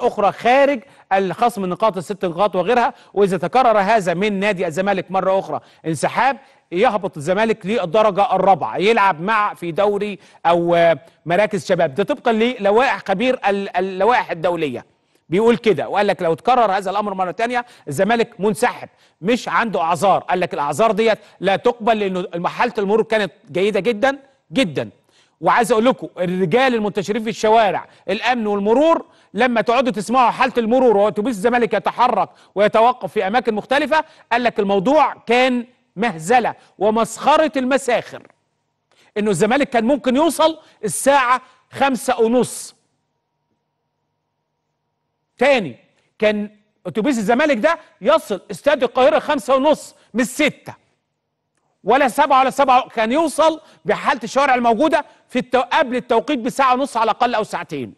أخرى خارج الخصم النقاط الست نقاط وغيرها وإذا تكرر هذا من نادي الزمالك مرة أخرى انسحاب يهبط الزمالك للدرجة الرابعة يلعب مع في دوري أو مراكز شباب ده طبقا للوائح خبير اللوائح الدولية بيقول كده وقال لك لو تكرر هذا الامر مره ثانيه الزمالك منسحب مش عنده اعذار قال لك الاعذار ديت لا تقبل لانه مرحله المرور كانت جيده جدا جدا وعايز اقول لكم الرجال المنتشرين في الشوارع الامن والمرور لما تقعدوا تسمعوا حاله المرور واتوبيس الزمالك يتحرك ويتوقف في اماكن مختلفه قال لك الموضوع كان مهزله ومسخره المساخر انه الزمالك كان ممكن يوصل الساعه خمسة ونص تاني كان اتوبيس الزمالك ده يصل استاد القاهره خمسة ونص من ستة ولا سبعة ولا سبعة كان يوصل بحالة الشوارع الموجودة في التو... قبل التوقيت بساعة ونص على الأقل أو ساعتين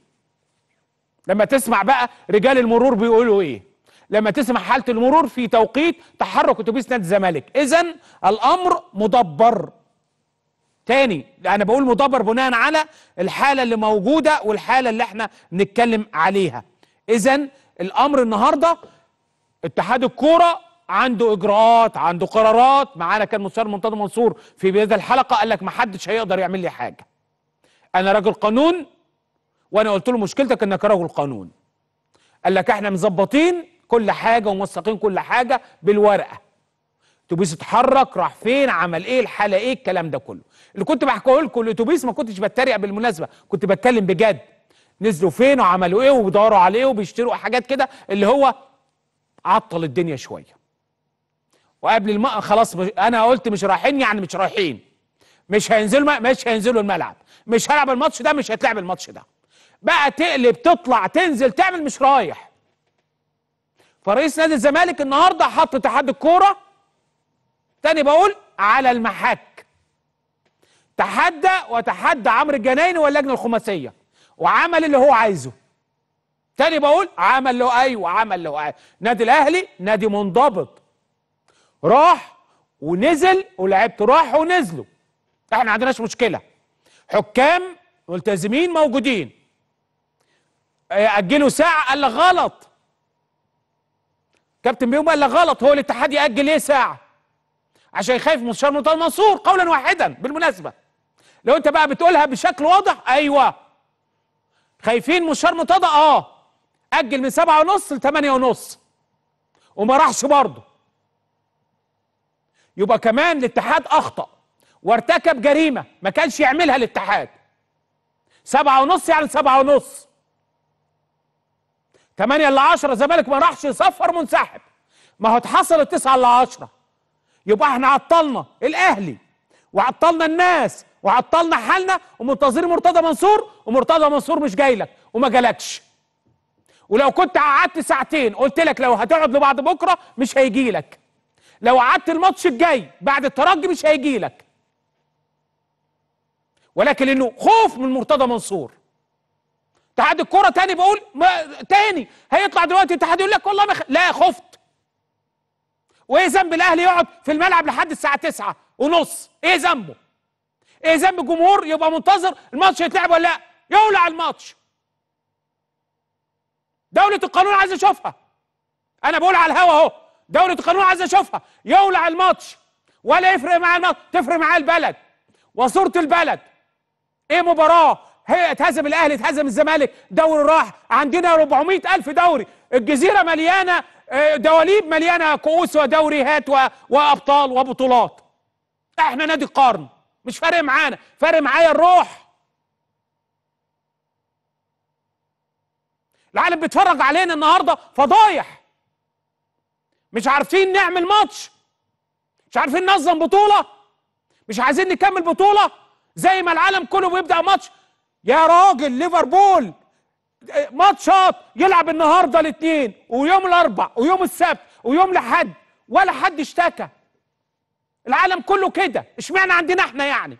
لما تسمع بقى رجال المرور بيقولوا إيه لما تسمع حالة المرور في توقيت تحرك أتوبيس نادي الزمالك إذا الأمر مدبر تاني أنا بقول مدبر بناء على الحالة اللي موجودة والحالة اللي احنا بنتكلم عليها إذا الأمر النهاردة اتحاد الكورة عنده اجراءات عنده قرارات معانا كان مستشار منتظم منصور في بدايه الحلقه قال لك ما حدش هيقدر يعمل لي حاجه انا راجل قانون وانا قلت له مشكلتك انك راجل قانون قال لك احنا مظبطين كل حاجه وموثقين كل حاجه بالورقه اتوبيس اتحرك راح فين عمل ايه الحاله ايه الكلام ده كله اللي كنت بحكيه لكم الاتوبيس ما كنتش بتريق بالمناسبه كنت بتكلم بجد نزلوا فين وعملوا ايه وبيدوروا على ايه وبيشتروا حاجات كده اللي هو عطل الدنيا شويه وقبل الماء خلاص انا قلت مش رايحين يعني مش رايحين مش هينزلوا مش هينزلوا الملعب مش هلعب الماتش ده مش هتلعب الماتش ده بقى تقلب تطلع تنزل تعمل مش رايح فرئيس نادي الزمالك النهارده حط اتحاد الكوره تاني بقول على المحك تحدى وتحدى عمرو الجنايني واللجنه الخماسيه وعمل اللي هو عايزه تاني بقول عمل له ايوه عمل له أيوة. نادي الاهلي نادي منضبط راح ونزل ولعبت راح ونزلوا احنا ما عندناش مشكله حكام ملتزمين موجودين اجلوا ساعه قال لك غلط كابتن بيوم قال لك غلط هو الاتحاد ياجل ايه ساعه عشان يخاف من شرم منصور قولا واحدا بالمناسبه لو انت بقى بتقولها بشكل واضح ايوه خايفين من شرم اه اجل من سبعة ونص لثمانية ونص وما راحش برضه يبقى كمان الاتحاد اخطا وارتكب جريمه ما كانش يعملها الاتحاد سبعة ونص يعني سبعة ونص تمانية إلا عشرة الزمالك ما راحش يصفر منسحب ما هو اتحصل التسعة إلا عشرة يبقى احنا عطلنا الأهلي وعطلنا الناس وعطلنا حالنا ومنتظرين مرتضى منصور ومرتضى منصور مش جاي لك وما جالكش ولو كنت قعدت ساعتين قلت لك لو هتقعد لبعض بكره مش هيجي لك لو قعدت الماتش الجاي بعد الترجي مش هيجي لك ولكن لانه خوف من مرتضى منصور اتحاد الكوره تاني بقول ما تاني هيطلع دلوقتي الاتحاد يقول لك والله خ... لا خفت وايه ذنب الاهلي يقعد في الملعب لحد الساعه تسعة ونص ايه ذنبه ايه ذنب الجمهور يبقى منتظر الماتش يتلعب ولا لا يولع الماتش دولة القانون عايز اشوفها انا بقول على الهوا اهو دوله القانون عايز اشوفها يولع الماتش ولا يفرق معاه الماتش تفرق معاه البلد وصوره البلد ايه مباراه هي اتهزم الاهلي اتهزم الزمالك دوري راح عندنا 400 الف دوري الجزيره مليانه آه، دواليب مليانه كؤوس ودوريات وابطال وبطولات احنا نادي قرن مش فارق معانا فارق معايا الروح العالم بيتفرج علينا النهارده فضايح مش عارفين نعمل ماتش مش عارفين ننظم بطوله مش عايزين نكمل بطوله زي ما العالم كله بيبدا ماتش يا راجل ليفربول آه، ماتشات يلعب النهارده الاثنين ويوم الاربع ويوم السبت ويوم الاحد ولا حد اشتكى العالم كله كده اشمعنى عندنا احنا يعني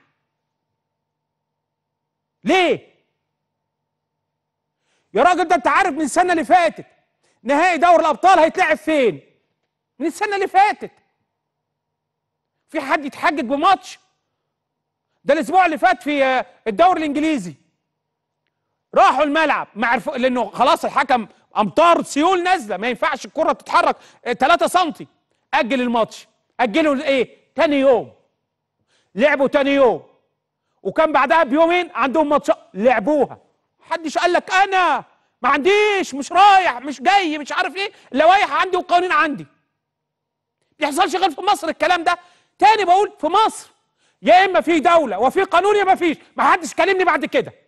ليه يا راجل ده انت عارف من السنه اللي فاتت نهائي دوري الابطال هيتلعب فين من السنه اللي فاتت في حد يتحجج بماتش ده الاسبوع اللي فات في آه، الدوري الانجليزي راحوا الملعب ما عرفوا لانه خلاص الحكم امطار سيول نازله ما ينفعش الكره تتحرك 3 آه، سم اجل الماتش اجله لايه تاني يوم لعبوا تاني يوم وكان بعدها بيومين عندهم ماتش لعبوها محدش قال لك انا ما عنديش مش رايح مش جاي مش عارف ايه اللوائح عندي والقوانين عندي يحصلش غير في مصر الكلام ده تاني بقول في مصر يا اما في دوله وفي قانون يا ما فيش ما حدش كلمني بعد كده